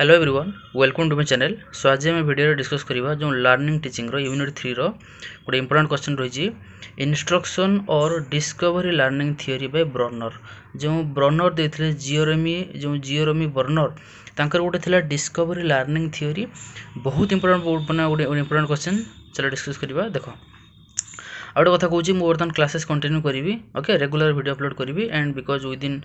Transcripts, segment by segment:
hello everyone welcome to my channel so ଆଜି ଆମେ ଭିଡ଼ିଓରେ ଡିସ୍କସ୍ କରିବା ଯେଉଁ ଲର୍ଣ୍ଣିଂ ଟିଚିଂର ୟୁନିଟ୍ ଥ୍ରୀର ଗୋଟେ ଇମ୍ପୋର୍ଟାଣ୍ଟ କ୍ୱେଶ୍ଚନ୍ ରହିଛି instruction or discovery learning theory by Bruner ଯେଉଁ ବ୍ରନର୍ ଦେଇଥିଲେ ଜିଓରମି ଯେଉଁ ଜିଓରମି ବର୍ଣ୍ଣର୍ ତାଙ୍କର ଗୋଟେ ଥିଲା ଡିସ୍କଭରି ଲର୍ଣ୍ଣିଂ ଥିଓରି ବହୁତ ଇମ୍ପୋର୍ଟାଣ୍ଟ ମାନେ ଗୋଟେ ଇମ୍ପୋର୍ଟାଣ୍ଟ କ୍ୱେଶ୍ଚନ୍ ଚାଲ ଡିସ୍କସ୍ କରିବା ଦେଖ ଆଉ ଗୋଟେ କଥା କହୁଛି ମୁଁ ବର୍ତ୍ତମାନ କ୍ଲାସେସ୍ କଣ୍ଟିନ୍ୟୁ କରିବି ଓକେ ରେଗୁଲାର ଭିଡ଼ିଓ ଅପଲୋଡ଼ କରିବି and because within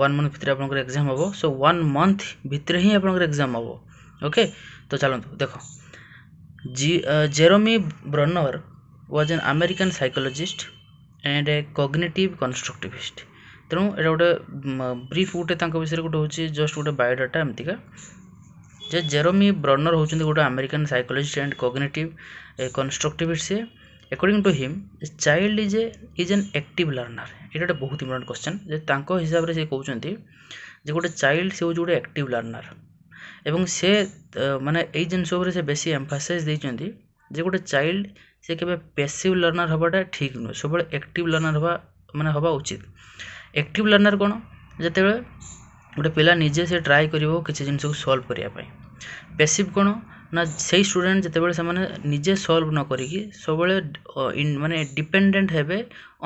one month ଭିତରେ ଆପଣଙ୍କର ଏକ୍ଜାମ୍ ହେବ ସୋ ୱାନ୍ ମନ୍ଥ ଭିତରେ ହିଁ ଆପଣଙ୍କର ଏକ୍ଜାମ୍ ହେବ ଓକେ ତ ଚାଲନ୍ତୁ ଦେଖ ଜି Jerome Bruner was an American psychologist and a cognitive constructivist ତେଣୁ ଏଇଟା ଗୋଟେ ବ୍ରିଫ୍ ଗୋଟେ ତାଙ୍କ ବିଷୟରେ ଗୋଟେ ହେଉଛି ଜଷ୍ଟ ଗୋଟେ ବାୟୋଡାଟା ଏମିତିକା ଯେ ଜେରୋମି ବ୍ରନର ହେଉଛନ୍ତି ଗୋଟେ American psychologist and cognitive constructivist ସିଏ according to him a child is a is an active learner ଏଇଟା ଗୋଟେ ବହୁତ ଇମ୍ପୋର୍ଟାଣ୍ଟ କ୍ୱେଶ୍ଚନ୍ ଯେ ତାଙ୍କ ହିସାବରେ ସେ କହୁଛନ୍ତି ଯେ ଗୋଟେ ଚାଇଲ୍ଡ ସେ ହେଉଛି ଗୋଟେ ଆକ୍ଟିଭ୍ ଲର୍ଣ୍ଣର୍ ଏବଂ ସେ ମାନେ ଏଇ ଜିନିଷ ଉପରେ ସେ ବେଶୀ ଏମ୍ଫାସାଇଜ୍ ଦେଇଛନ୍ତି ଯେ ଗୋଟେ ଚାଇଲ୍ଡ ସେ କେବେ ପେସିଭ୍ ଲର୍ଣ୍ଣର୍ ହେବାଟା ଠିକ୍ ନୁହେଁ ସବୁବେଳେ ଆକ୍ଟିଭ୍ ଲର୍ଣ୍ଣର୍ ହେବା ମାନେ ହେବା ଉଚିତ ଆକ୍ଟିଭ୍ ଲର୍ଣ୍ଣର୍ କ'ଣ ଯେତେବେଳେ ଗୋଟେ ପିଲା ନିଜେ ସେ ଟ୍ରାଏ କରିବ କିଛି ଜିନିଷକୁ ସଲ୍ଭ କରିବା ପାଇଁ ପେସିଭ୍ କ'ଣ ନା ସେଇ ଷ୍ଟୁଡ଼େଣ୍ଟ ଯେତେବେଳେ ସେମାନେ ନିଜେ ସଲ୍ଭ ନ କରିକି ସବୁବେଳେ ମାନେ ଡିପେନଡ଼େଣ୍ଟ ହେବେ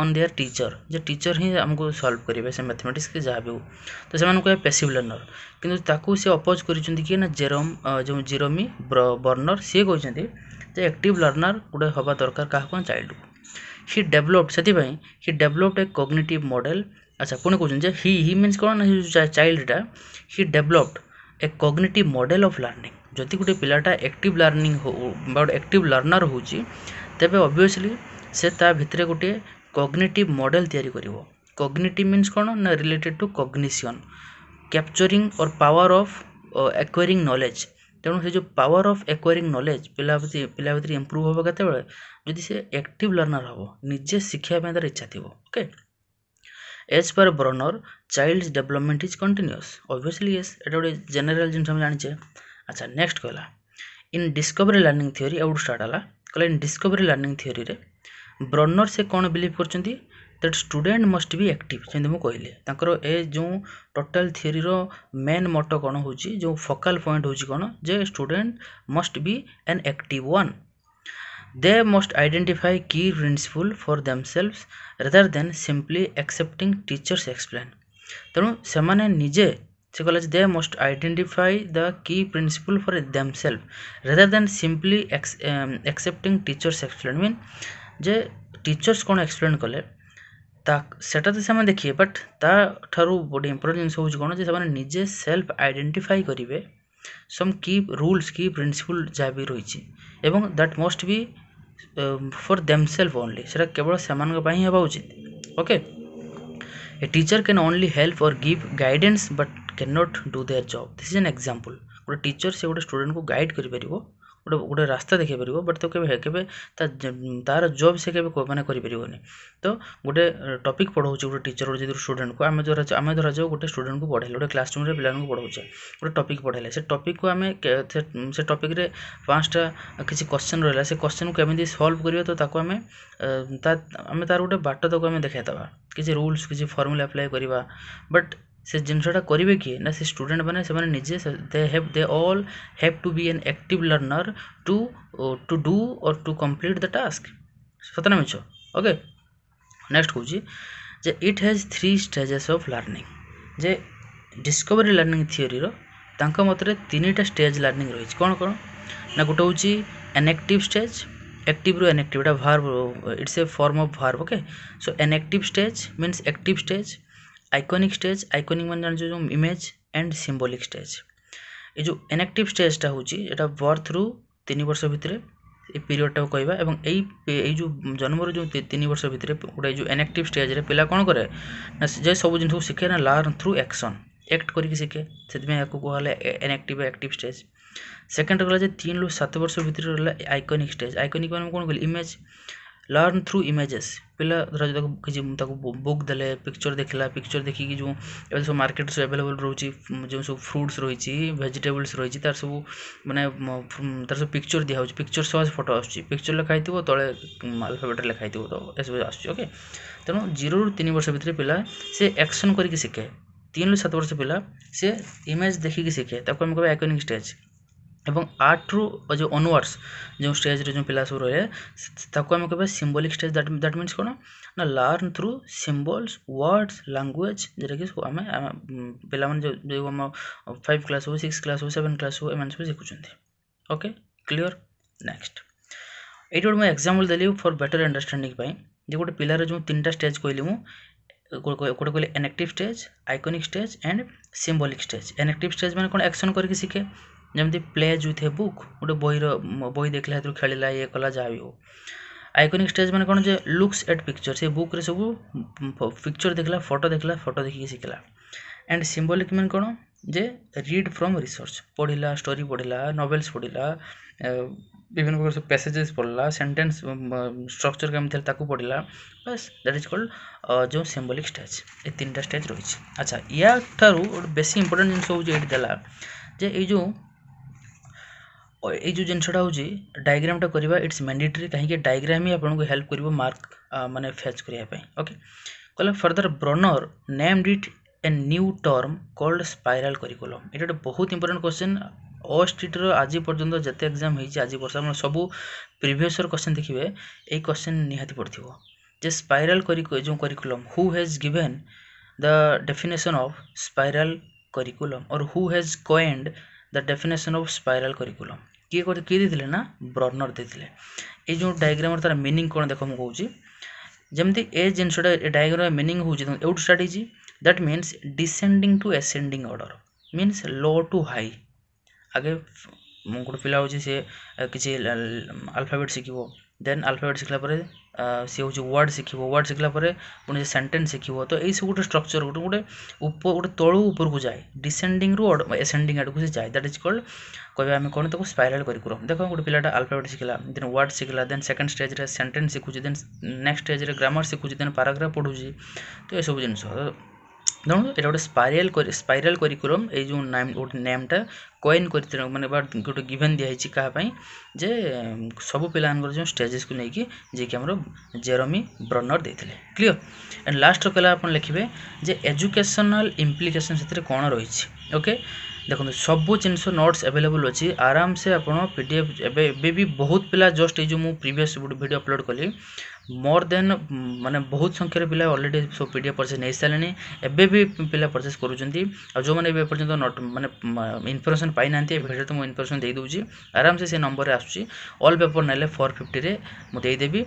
ଅନ୍ ଦେୟାର ଟିଚର୍ ଯେ ଟିଚର୍ ହିଁ ଆମକୁ ସଲ୍ଭ କରିବେ ସେ ମ୍ୟାଥମେଟିକ୍ସ କି ଯାହା ବି ହେଉ ତ ସେମାନେ କହିବେ ପେସିଭ୍ ଲର୍ଣ୍ଣର କିନ୍ତୁ ତାକୁ ସେ ଅପୋଜ୍ କରିଛନ୍ତି କିଏ ନା ଜେରମ୍ ଯେଉଁ ଜିରୋମି ବର୍ଣ୍ଣର ସିଏ କହିଛନ୍ତି ଯେ ଆକ୍ଟିଭ୍ ଲର୍ଣ୍ଣର ଗୋଟେ ହେବା ଦରକାର କାହାକୁ ନା ଚାଇଲ୍ଡକୁ ହି ଡେଭଲପ୍ଡ ସେଥିପାଇଁ he developed a cognitive model ଆଚ୍ଛା ପୁଣି କହୁଛନ୍ତି ଯେ ହି ହି ମିନ୍ସ କ'ଣ ନା ଚାଇଲ୍ଡଟା he developed a cognitive model of learning ଯଦି ଗୋଟେ ପିଲାଟା ଏକ୍ଟିଭ୍ ଲର୍ଣ୍ଣିଂ ବା ଗୋଟେ ଏକ୍ଟିଭ୍ ଲର୍ଣ୍ଣର୍ ହେଉଛି ତେବେ ଅବଭିୟସ୍ଲି ସେ ତା ଭିତରେ ଗୋଟିଏ କଗ୍ନିଟିଭ୍ ମଡ଼େଲ୍ ତିଆରି କରିବ କଗ୍ନିଟିଭ୍ ମିନ୍ସ କ'ଣ ନା related to cognition capturing or power of acquiring knowledge ତେଣୁ ସେ ଯେଉଁ ପାୱାର୍ ଅଫ୍ ଏକ୍ୱାରିଂ ନଲେଜ୍ ପିଲା ପିଲା ଭିତରେ ଇମ୍ପ୍ରୁଭ୍ ହେବ କେତେବେଳେ ଯଦି ସେ ଏକ୍ଟିଭ୍ ଲର୍ଣ୍ଣର୍ ହେବ ନିଜେ ଶିଖିବା ପାଇଁ ତା'ର ଇଚ୍ଛା ଥିବ okay age per Bruner child's development is continuous obviously yes ଏଇଟା ଗୋଟେ ଜେନେରାଲ୍ ଜିନିଷ ଆମେ ଜାଣିଛେ ଆଚ୍ଛା ନେକ୍ସଟ୍ କହିଲା ଇନ୍ ଡିସ୍କଭରି ଲର୍ଣ୍ଣିଂ ଥିଓରି ଏଉଠୁ ଷ୍ଟାର୍ଟ ହେଲା କହିଲା ଇନ୍ ଡିସ୍କଭରି ଲର୍ଣ୍ଣିଂ ଥିଓରିରେ ବ୍ରନର୍ ସେ କ'ଣ ବିଲିଭ୍ କରିଛନ୍ତି that student must be active ଯେମିତି ମୁଁ କହିଲି ତାଙ୍କର ଏ ଯେଉଁ ଟୋଟାଲ୍ ଥିଓରିର ମେନ୍ ମୋଟୋ କ'ଣ ହେଉଛି ଯେଉଁ ଫୋକାଲ୍ ପଏଣ୍ଟ ହେଉଛି କ'ଣ ଯେ student must be an active one they must identify key principle for themselves rather than simply accepting teachers explain ତେଣୁ ସେମାନେ ନିଜେ She calls they must identify the key principle for themselves rather than simply ex, um, accepting teachers explain mean যে teachers କ'ଣ explain କଲେ ତା ସେଟା ତ ସେମାନେ ଦେଖିବେ ବଟ୍ ତା'ଠାରୁ ଗୋଟେ ଇମ୍ପୋର୍ଟାଣ୍ଟ ଜିନିଷ ହେଉଛି କ'ଣ ଯେ ସେମାନେ ନିଜେ ସେଲ୍ଫ ଆଇଡେଣ୍ଟିଫାଇ କରିବେ ସମ୍ କି ରୁଲ୍ସ କି ପ୍ରିନ୍ସିପୁଲ୍ ଯାହା ବି ରହିଛି ଏବଂ that must be for themself only ସେଟା କେବଳ ସେମାନଙ୍କ ପାଇଁ ହେବା ଉଚିତ okay a teacher can only help or give guidance but cannot do their job this is an example ଗୋଟେ ଟିଚର୍ ସେ ଗୋଟେ ଷ୍ଟୁଡ଼େଣ୍ଟକୁ ଗାଇଡ଼ କରିପାରିବ ଗୋଟେ ଗୋଟେ ରାସ୍ତା ଦେଖାଇ ପାରିବ ବଟ୍ ତାକୁ କେବେ କେବେ ତା ତା'ର ଜବ୍ ସେ କେବେ ମାନେ କରିପାରିବନି ତ ଗୋଟେ ଟପିକ୍ ପଢ଼ାଉଛି ଗୋଟେ ଟିଚର୍ ଗୋଟେ ଯଦି ଷ୍ଟୁଡ଼େଣ୍ଟକୁ ଆମେ ଧର ଆମେ ଧରାଯାଉ ଗୋଟେ ଷ୍ଟୁଡ଼େଣ୍ଟକୁ ପଢ଼ାଇଲେ ଗୋଟେ କ୍ଲାସରୁମ୍ରେ ପିଲାମାନଙ୍କୁ ପଢ଼ାଉଛେ ଗୋଟେ ଟପିକ୍ ପଢ଼ାଇଲେ ସେ ଟପିକ୍କୁ ଆମେ ସେ ଟପିକ୍ରେ ପାଞ୍ଚଟା କିଛି କୋଶ୍ଚେନ୍ ରହିଲା ସେ କୋଶ୍ଚେନ୍କୁ କେମିତି ସଲ୍ଭ କରିବା ତ ତାକୁ ଆମେ ତା ଆମେ ତା'ର ଗୋଟେ ବାଟ ତାକୁ ଆମେ ଦେଖାଇଦେବା କିଛି ରୁଲ୍ସ କିଛି ଫର୍ମୁଲା ଆପ୍ଲାଏ କରିବା ବଟ୍ से जिनसटा करेंगे किए ना से स्टूडेंट मैंने निजे they have they all have to be an active learner to to do और टू कंप्लीट द टास्क सतना मिछ ओके नेक्स्ट कौन जे it has three stages of learning जे डिस्कवरी लर्निंग थीओरी मतरे तीन टा स्टेज लर्निंग रही कौन कौन ना गोटे हूँ एनेक्टिव स्टेज एक्टिव रु enactive it's a form of भार्व okay so enactive stage means active stage iconic stage iconic ମାନେ ଜାଣିଛୁ ଯେଉଁ ଇମେଜ୍ ଆଣ୍ଡ ସିମ୍ବୋଲିକ୍ ଷ୍ଟେଜ୍ ଏ ଯେଉଁ ଏନାକ୍ଟିଭ୍ ଷ୍ଟେଜ୍ଟା ହେଉଛି ଏଇଟା ବର୍ଥରୁ ତିନି ବର୍ଷ ଭିତରେ ଏଇ ପିରିୟଡ଼୍ଟାକୁ କହିବା ଏବଂ ଏଇ ଏଇ ଯେଉଁ ଜନ୍ମରୁ ଯେଉଁ ତିନି ବର୍ଷ ଭିତରେ ଗୋଟେ ଯେଉଁ ଏନାକ୍ଟିଭ୍ ଷ୍ଟେଜ୍ରେ ପିଲା କ'ଣ କରେ ନା ଯେ ସବୁ ଜିନିଷକୁ ଶିଖେ ନା ଲର୍ଣ୍ଣ ଥ୍ରୁ ଆକ୍ସନ୍ ଆକ୍ଟ କରିକି ଶିଖେ ସେଥିପାଇଁ ୟାକୁ କୁହାଗଲା ଏନାକ୍ଟିଭ୍ ଆକ୍ଟିଭ୍ ଷ୍ଟେଜ୍ ସେକେଣ୍ଡ୍ ରହିଲା ଯେ ତିନିରୁ ସାତ ବର୍ଷ ଭିତରେ ରହିଲା ଆଇକନିକ୍ ଷ୍ଟେଜ୍ ଆଇକନିକ୍ ମାନେ କ'ଣ କହିଲି ଇମେଜ୍ लर्न थ्रू इमेजेस पिला धर जो किसी बुक दे पिक्चर देखला पिक्चर देखिकी जो एवं सब मार्केट सब एवेलेबल रोचे जो सब फ्रुट्स रही भेजिटेबल्स रही तार सब मैंने तार सब पिक्चर दिया दिखाऊ पिक्चर सह फटो आस पिक्चर लिखाई थी तले आलफाबेट लिखाई थी तो यह सब आसे तेणु जीरो रु तीन वर्ष भितर पिला से एक्शन करके शिखे तीन रु सत वर्ष पिला से इमेज देखिकी शिखे आम कह एकोनिक स्टेज ଏବଂ ଆର୍ଟରୁ ଯେଉଁ ଅନୱାର୍ଡ଼ସ୍ ଯେଉଁ ଷ୍ଟେଜରେ ଯେଉଁ ପିଲା ସବୁ ରହେ ତାକୁ ଆମେ କହିବା symbolic stage that that means କ'ଣ ନା learn through symbols words language ଯେଉଁଟାକି ସବୁ ଆମେ ପିଲାମାନେ ଯେଉଁ ଯେଉଁ ଆମ ଫାଇଭ୍ କ୍ଲାସ୍ ହଉ ସିକ୍ସ କ୍ଲାସ୍ ହଉ ସେଭେନ୍ କ୍ଲାସ୍ ହଉ ଏମାନେ ସବୁ ଶିଖୁଛନ୍ତି ଓକେ କ୍ଲିଅର୍ ନେକ୍ସଟ ଏଇଠି ଗୋଟେ ମୁଁ ଏକ୍ଜାମ୍ପଲ୍ ଦେଲି ଫର୍ ବେଟର୍ ଅଣ୍ଡରଷ୍ଟାଣ୍ଡିଂ ପାଇଁ ଯେ ଗୋଟେ ପିଲାର ଯେଉଁ ତିନିଟା ଷ୍ଟେଜ୍ କହିଲି ମୁଁ ଗୋଟେ କହିଲେ enactive stage iconic stage and symbolic stage enactive stage ମାନେ କ'ଣ ଆକ୍ସନ୍ କରିକି ଶିଖେ ଯେମିତି ପ୍ଲେ ୱିଥ୍ ଏ ବୁକ୍ ଗୋଟେ ବହିର ବହି ଦେଖିଲା ସେଥିରୁ ଖେଳିଲା ଇଏ କଲା ଯାହା ବି ହେଉ ଆଇକନିକ୍ ଷ୍ଟେଜ୍ ମାନେ କ'ଣ ଯେ ଲୁକ୍ସ ଆଟ୍ ପିକ୍ଚର୍ ସେ ବୁକ୍ରେ ସବୁ ପିକ୍ଚର୍ ଦେଖିଲା ଫଟୋ ଦେଖିଲା ଫଟୋ ଦେଖିକି ଶିଖିଲା ଆଣ୍ଡ ସିମ୍ବୋଲିକ୍ ମାନେ କ'ଣ ଯେ ରିଡ଼୍ ଫ୍ରମ୍ ରିସର୍ଚ୍ଚ ପଢ଼ିଲା ଷ୍ଟୋରୀ ପଢ଼ିଲା ନୋଭେଲ୍ସ ପଢ଼ିଲା ବିଭିନ୍ନ ପ୍ରକାର ସବୁ ପ୍ୟାସେଜେସ୍ ପଢ଼ିଲା ସେଣ୍ଟେନ୍ସ ଷ୍ଟ୍ରକ୍ଚର୍ କେମିତି ଥିଲା ତାକୁ ପଢ଼ିଲା ବାସ୍ ଦ୍ୟାଟ୍ ଇଜ୍ କଲ୍ଡ ଯେଉଁ ସିମ୍ବୋଲିକ୍ ଷ୍ଟେଜ୍ ଏ ତିନିଟା ଷ୍ଟେଜ୍ ରହିଛି ଆଚ୍ଛା ୟା ଠାରୁ ଗୋଟେ ବେଶୀ ଇମ୍ପୋର୍ଟାଣ୍ଟ ଜିନିଷ ହେଉଛି ଏଇଠି ଦେଲା ଯେ ଏଇ ଯେଉଁ ଏଇ ଯେଉଁ ଜିନିଷଟା ହେଉଛି ଡାଇଗ୍ରାମଟା କରିବା ଇଟ୍ସ ମ୍ୟାଣ୍ଡେଟେରୀ କାହିଁକି ଡାଇଗ୍ରାମ ହିଁ ଆପଣଙ୍କୁ ହେଲ୍ପ କରିବ ମାର୍କ ମାନେ ଫ୍ୟାଚ୍ କରିବା ପାଇଁ ଓକେ କହିଲା further Bruner named it a new term called spiral curriculum ଏଇଟା ଗୋଟେ ବହୁତ ଇମ୍ପୋର୍ଟାଣ୍ଟ କ୍ୱେଶ୍ଚିନ୍ ଓଏସ୍ଟିଟିର ଆଜି ପର୍ଯ୍ୟନ୍ତ ଯେତେ ଏକ୍ଜାମ୍ ହେଇଛି ଆଜି ବର୍ଷ ଆପଣ ସବୁ ପ୍ରିଭିୟସ୍ ଇୟର୍ କ୍ୱେଶ୍ଚିନ୍ ଦେଖିବେ ଏଇ କ୍ୱେଶ୍ଚିନ୍ ନିହାତି ପଡ଼ିଥିବ ଯେ ସ୍ପାଇରାଲ୍ କରି ଯେଉଁ curriculum who has given the definition of spiral curriculum or who has coined the definition of spiral curriculum କିଏ କରି କିଏ ଦେଇଥିଲେ ନା ବର୍ଣ୍ଣର ଦେଇଥିଲେ ଏଇ ଯେଉଁ ଡାଇଗ୍ରାମର ତା'ର ମିନିଂ କ'ଣ ଦେଖ ମୁଁ କହୁଛି ଯେମିତି ଏ ଜିନିଷଟା ଏ ଡାଇଗ୍ରାମ ମିନିଂ ହେଉଛି ଏଉଠୁ ଷ୍ଟାର୍ଟ ହେଇଛି that means descending to ascending order means low to high ଆଗେ ମୁଁ ଗୋଟେ ପିଲା ହେଉଛି ସିଏ କିଛି ଆଲଫାବେଟ୍ ଶିଖିବ ଦେନ୍ ଆଲଫାବେଟ୍ ଶିଖିଲା ପରେ ସେ ହେଉଛି ୱାର୍ଡ଼ ଶିଖିବ ୱାର୍ଡ଼ ଶିଖିଲା ପରେ ପୁଣି ସେଣ୍ଟେନ୍ସ ଶିଖିବ ତ ଏଇ ସବୁ ଗୋଟେ ଷ୍ଟ୍ରକ୍ଚର୍ ଗୋଟେ ଗୋଟେ ଉପ ଗୋଟେ ତଳୁ ଉପରକୁ ଯାଏ ଡିସେଣ୍ଡିଂରୁ ଏସେଣ୍ଡିଂ ଆଡ଼କୁ ସେ ଯାଏ ଦ୍ୟାଟ୍ ଇଜ୍ କଲ୍ଡ କହିବା ଆମେ କ'ଣ ତାକୁ ସ୍ପାଇରାଲ୍ କରିକୁରମ୍ ଦେଖ ଗୋଟେ ପିଲାଟା ଆଲଫାବେଟ୍ ଶିଖିଲା ଦେନ୍ ୱାର୍ଡ଼ ଶିଖିଲା ଦେନ୍ ସେକେଣ୍ଡ ଷ୍ଟେଜ୍ରେ ସେଣ୍ଟେନ୍ସ ଶିଖୁଛି ଦେନ୍ ନେକ୍ସଟ ଷ୍ଟେଜ୍ରେ ଗ୍ରାମାର୍ ଶିଖୁଛି ଦେନ୍ ପାରାଗ୍ରାଫ୍ ପଢ଼ୁଛି ତ ଏସବୁ ଜିନିଷ ধরুন এটা ଗୋଟେ ସ୍ପାଇରାଲ୍ ସ୍ପାଇରାଲ୍ କରିକୁଲମ୍ ଏଇ ଯେଉଁ ନାମ୍ ଗୋଟେ ନେମ୍ଟା କଏନ୍ କରିଥିଲେ ମାନେ ବା ଗୋଟେ ଗିଭେନ୍ ଦିଆହେଇଛି କାହା ପାଇଁ ଯେ ସବୁ ପିଲାମାନଙ୍କର ଯେଉଁ ଷ୍ଟେଜେସ୍କୁ ନେଇକି ଯିଏକି ଆମର ଜେରମି ବ୍ରନର୍ ଦେଇଥିଲେ କ୍ଲିଅର୍ ଆଣ୍ଡ ଲାଷ୍ଟର କହିଲା ଆପଣ ଲେଖିବେ ଯେ ଏଜୁକେସନାଲ୍ ଇମ୍ପ୍ଲିକେସନ୍ ସେଥିରେ କ'ଣ ରହିଛି ଓକେ ଦେଖନ୍ତୁ ସବୁ ଜିନିଷ ନୋଟ୍ସ ଆଭେଲେବୁଲ୍ ଅଛି ଆରାମସେ ଆପଣ ପି ଡ଼ି ଏଫ୍ ଏବେ ଏବେ ବି ବହୁତ ପିଲା ଜଷ୍ଟ ଏଇ ଯେଉଁ ମୁଁ ପ୍ରିଭିୟସ୍ ଗୋଟେ ଭିଡ଼ିଓ ଅପଲୋଡ଼୍ କଲି ମୋର ଦେନ୍ ମାନେ ବହୁତ ସଂଖ୍ୟାରେ ପିଲା ଅଲରେଡ଼ି ସବୁ ପି ଡ଼ି ଏଫ୍ ପରଚେସ୍ ନେଇସାରିଲେଣି ଏବେ ବି ପିଲା ପରଚେସ୍ କରୁଛନ୍ତି ଆଉ ଯେଉଁମାନେ ଏବେ ଏପର୍ଯ୍ୟନ୍ତ ନଟ୍ ମାନେ ଇନଫର୍ମେସନ୍ ପାଇନାହାନ୍ତି ଏ ଭିଡ଼ିଓରେ ତ ମୁଁ ଇନଫର୍ମେସନ୍ ଦେଇଦେଉଛି ଆରାମସେ ସେ ନମ୍ବରରେ ଆସୁଛି ଅଲ୍ ପେପର୍ ନେଲେ ଫୋର୍ ଫିଫ୍ଟିରେ ମୁଁ ଦେଇଦେବି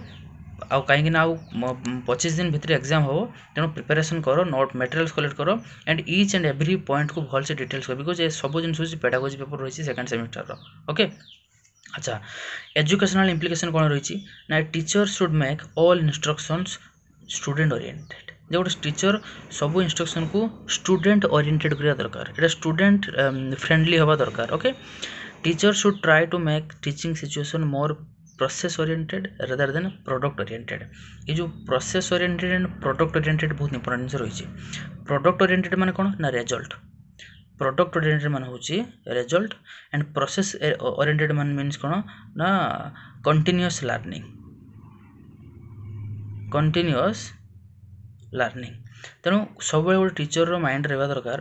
ଆଉ କାହିଁକିନା ଆଉ ପଚିଶ ଦିନ ଭିତରେ ଏକ୍ଜାମ୍ ହେବ ତେଣୁ ପ୍ରିପାରେସନ୍ କର ନୋଟ୍ ମେଟେରିଆଲ୍ସ କଲେକ୍ଟ କର ଆଣ୍ଡ ଇଚ୍ ଆଣ୍ଡ ଏଭ୍ରି ପଏଣ୍ଟକୁ ଭଲସେ ଡିଟେଲ୍ସ କର ବିକଜ୍ ଏ ସବୁ ଜିନିଷ ହେଉଛି ପେଡାଗୋଜି ପେପର୍ ରହିଛି ସେକେଣ୍ଡ ସେମିଷ୍ଟରର ଓକେ আচ্ছা এডুকেশনাল ইমপ্লিকেশন কোণ রয়েছে না teacher should make all instructions student oriented যে গোটে টিচর সবু ইনস্ট্রকশন কু স্টুডেন্ট ওরিয়েন্টেড করা দরকার এটা স্টুডেন্ট ফ্রেন্ডলি হওয়া দরকার okay teacher should try to make teaching situation more process oriented rather than product oriented ये जो process oriented and product oriented बहुत इंपोर्टां जिस रही है प्रडक्ट ओरिएंटेड मैंने कौन ना रेजल्ट प्रडक्ट ओरिएंटेड मान हूँ रेजल्ट एंड प्रोसेस ओरिएंटेड मान मीन कौन ना कंटिन्यूस लर्निंग कंटिन्यूस लर्निंग तेणु सब टीचर माइंड ମାଇଣ୍ଡ दरकार ଦରକାର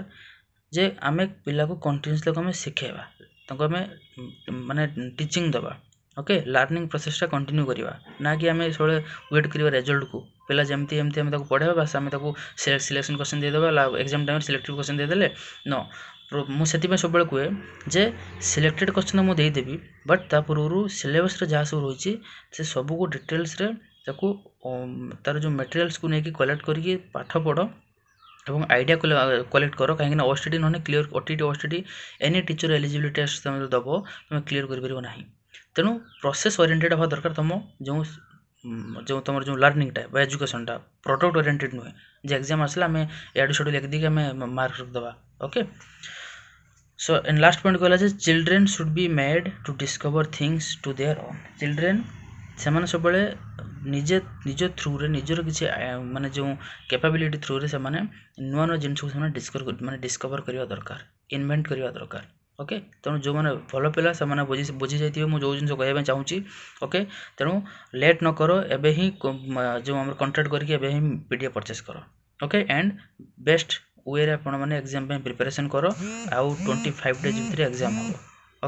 ଯେ ଆମେ ପିଲାକୁ କଣ୍ଟିନ୍ୟୁସଲି ତାକୁ ଆମେ ଶିଖେଇବା ओके लर्निंग प्रोसेसटा कंटिन्यू करवा ना कि आम सब वेट करवा रेजल्ट को पिला जमी एम पढ़े बस आम सिलेक्शन क्वेश्चन देदेव एक्जाम टाइम सिलेक्टेड क्वेश्चन देदेले न मुझे सब कहे जे सिलेक्टेड क्वेश्चन तो मुझे देदेवी बट पूर्व सिलेबस जहाँ सब रही से सब कुछ डिटेल्स तार जो मेटेरियल्स को लेकिन कलेक्ट करके पाठ पढ़ आईडिया कलेक्ट कर कहीं ओस्टडी नहीं क्लीयर ओटी ओस्टडी एनी टीचर एलिजिलिटी टेस्ट तुम दब तुम क्लीयर करना तेणु प्रोसेस ओरिएंटेड हवा दरकार तुम जो जो तुम जो लर्णिंगटा एजुकेशनटा प्रडक्ट ओरिएंटेड नुहे जे एक्जाम आसा आम एडु सेडु लिख दे मार्क रखा okay so and last point कहला children should be made to discover things to their own children से मैंने सब निजे निज थ्रुए निजर किसी मानने जो कैपेबिलिटी थ्रुए नुआ नुआ जिनस डिस्कवर करवा दरकार इनभेन्ट करवा दरकार ଓକେ ତେଣୁ ଯେଉଁମାନେ ଭଲ ପିଲା ସେମାନେ ବୁଝି ବୁଝିଯାଇଥିବେ ମୁଁ ଯେଉଁ ଜିନିଷ କହିବା ପାଇଁ ଚାହୁଁଛି ଓକେ ତେଣୁ ଲେଟ୍ ନ କର ଏବେ ହିଁ ଯେଉଁ ଆମର କଣ୍ଟାକ୍ଟ କରିକି ଏବେ ହିଁ ପି ଡ଼ି ଏଫ୍ ପରଚେସ୍ କର ଓକେ ଆଣ୍ଡ ବେଷ୍ଟ ୱେରେ ଆପଣମାନେ ଏକ୍ଜାମ୍ ପାଇଁ ପ୍ରିପାରେସନ୍ କର ଆଉ ଟ୍ୱେଣ୍ଟି ଫାଇଭ୍ ଡେଜ୍ ଭିତରେ ଏକ୍ଜାମ୍ ହେବ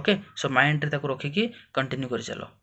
ଓକେ ସୋ ମାଇଣ୍ଡରେ ତାକୁ ରଖିକି କଣ୍ଟିନ୍ୟୁ କରିଚାଲ